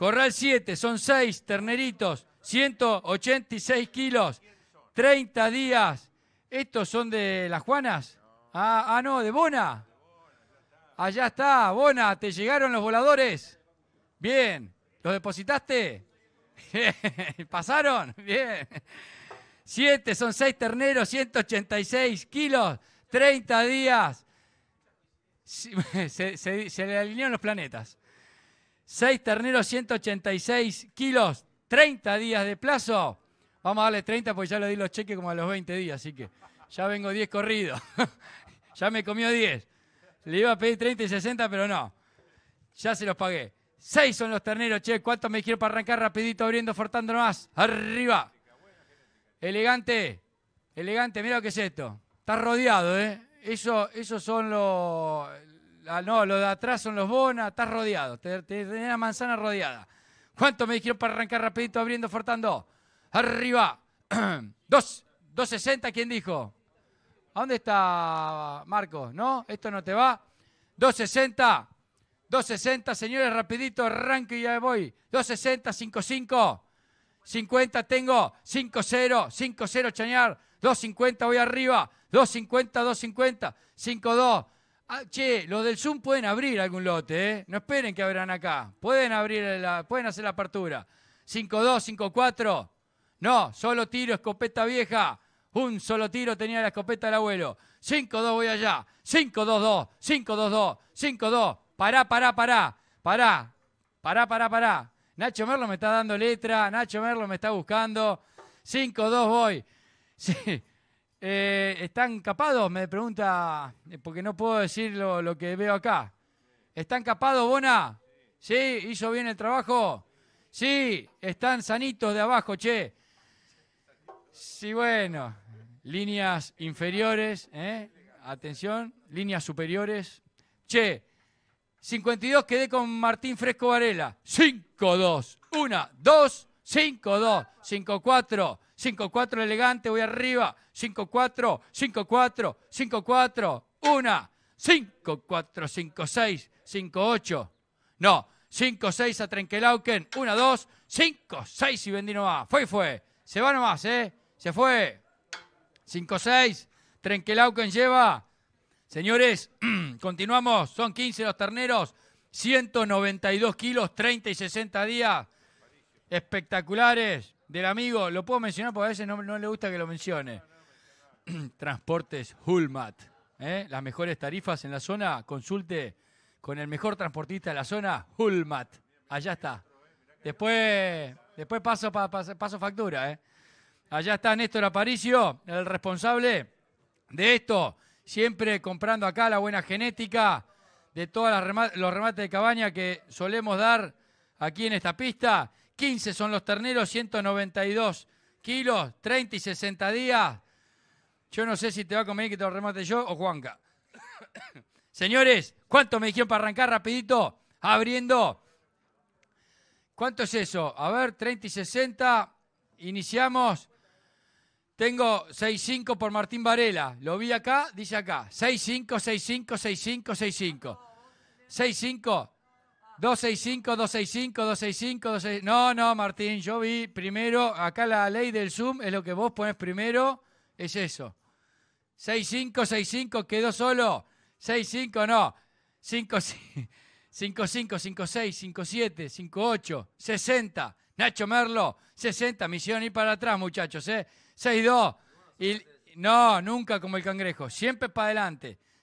Corral 7, son 6 terneritos, 186 kilos, 30 días. ¿Estos son de las Juanas? Ah, ah, no, de Bona. Allá está, Bona, ¿te llegaron los voladores? Bien, ¿los depositaste? ¿Pasaron? Bien. 7, son 6 terneros, 186 kilos, 30 días. Se, le alinearon los planetas. 6 terneros, 186 kilos, 30 días de plazo. Vamos a darle 30 porque ya le di los cheques como a los 20 días, así que ya vengo 10 corridos. ya me comió 10. Le iba a pedir 30 y 60, pero no. Ya se los pagué. 6 son los terneros, che. ¿Cuántos me quiero para arrancar rapidito abriendo, fortando más? Arriba. Elegante. Elegante, mira lo que es esto. Está rodeado, ¿eh? Eso, esos son los Ah, no, lo de atrás son los bonas, estás rodeado, te, tenés la manzana rodeada. ¿Cuánto me dijeron para arrancar rapidito abriendo, Fortando? Arriba. 2, 260, ¿quién dijo? ¿A dónde está Marco? ¿No? ¿Esto no te va? 260. 260, señores, rapidito, arranco y ya voy. 260, 55. 50 tengo, 5.0, 5.0, Chañar, 250 voy arriba, 250, 250, 5-2, Ah, che, los del Zoom pueden abrir algún lote, ¿eh? No esperen que abran acá. Pueden abrir, pueden hacer la apertura. 5-2, 5-4. No, solo tiro, escopeta vieja. Un solo tiro tenía la escopeta del abuelo. 5-2 voy allá. 5-2-2, 5-2-2, 5-2. Pará, pará, pará. Pará, pará, pará, pará. Nacho Merlo me está dando letra. Nacho Merlo me está buscando. 5-2 voy. Sí. Eh, ¿Están capados? Me pregunta, eh, porque no puedo decir lo, que veo acá. ¿Están capados, Bona? ¿Sí? ¿Hizo bien el trabajo? Sí, están sanitos de abajo, che. Sí, bueno. Líneas inferiores, ¿eh? Atención, líneas superiores. Che, 52 quedé con Martín Fresco Varela. 5-2, 1, 2, 5-2, 5-4. 5-4 elegante, voy arriba. 5-4, 5-4, 5-4, 1, 5-4, 5-6, 5-8. No, 5-6 a Trenkelauken. 1, 2, 5, 6 y vendí nomás. Fue, y fue. Se va nomás, ¿eh? Se fue. 5-6. Trenkelauken lleva. Señores, continuamos. Son 15 los terneros. 192 kilos, 30 y 60 días. Espectaculares del amigo, lo puedo mencionar porque a veces no, le gusta que lo mencione. Transportes Hulmat. ¿eh? Las mejores tarifas en la zona, consulte con el mejor transportista de la zona, Hulmat. Allá está. Después, después paso, paso factura. ¿eh? Allá está Néstor Aparicio, el responsable de esto. Siempre comprando acá la buena genética de todos los remates de cabaña que solemos dar aquí en esta pista. 15 son los terneros, 192 kilos, 30 y 60 días. Yo no sé si te va a convenir que te lo remate yo o Juanca. Señores, ¿cuánto me dijeron para arrancar rapidito? Abriendo. ¿Cuánto es eso? A ver, 30 y 60. Iniciamos. Tengo 6-5 por Martín Varela. Lo vi acá, dice acá. 6.5, 6.5, 6-5, 6.5. 6-5. 6-5. 265, 265, 265, 265. No, no, Martín, yo vi primero, acá la ley del Zoom es lo que vos pones primero, es eso. 65, 65, quedó solo. 65, no. 55, 56, 57, 58, 60. Nacho Merlo, 60. misión ir para atrás, muchachos, ¿eh? 62. Y, no, nunca como el cangrejo, siempre para adelante.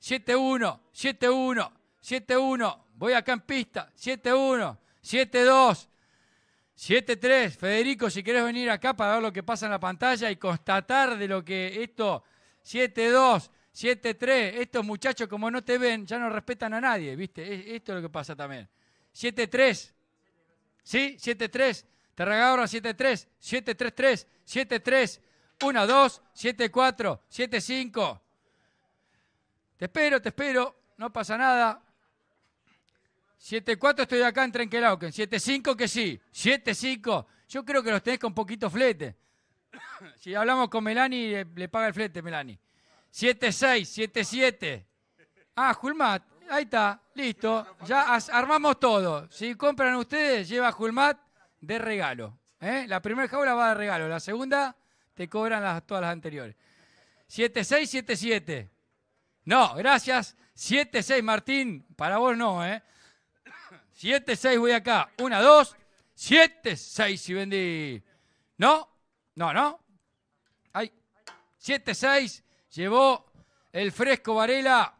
7-1, 7-1, 7-1. Voy acá en pista. 7-1, 7-2, 7-3. Federico, si querés venir acá para ver lo que pasa en la pantalla y constatar de lo que esto. 7-2, 7-3. Estos muchachos, como no te ven, ya no respetan a nadie, ¿viste? Esto es lo que pasa también. 7-3. ¿Sí? 7-3. Te regalo ahora 7-3, 7-3-3, 7-3, 1-2, 7-4, 7-5. Te espero, te espero, no pasa nada. 7-4 estoy acá en Trenquelauken. 7-5 que sí. 7-5. Yo creo que los tenés con poquito flete. si hablamos con Melani, eh, le, paga el flete, Melani. 7-6, 7-7. Ah, Julmat. Ahí está, listo. Ya armamos todo. Si compran ustedes, lleva Julmat de regalo. ¿eh? La primera jaula va de regalo. La segunda te cobran todas las anteriores. 7-6, 7-7. No, gracias. 7-6, Martín. Para vos no, ¿eh? 7-6 voy acá. 1, 2. 7-6 si vendí. No, no, no. Ay. 7-6 llevó el fresco Varela.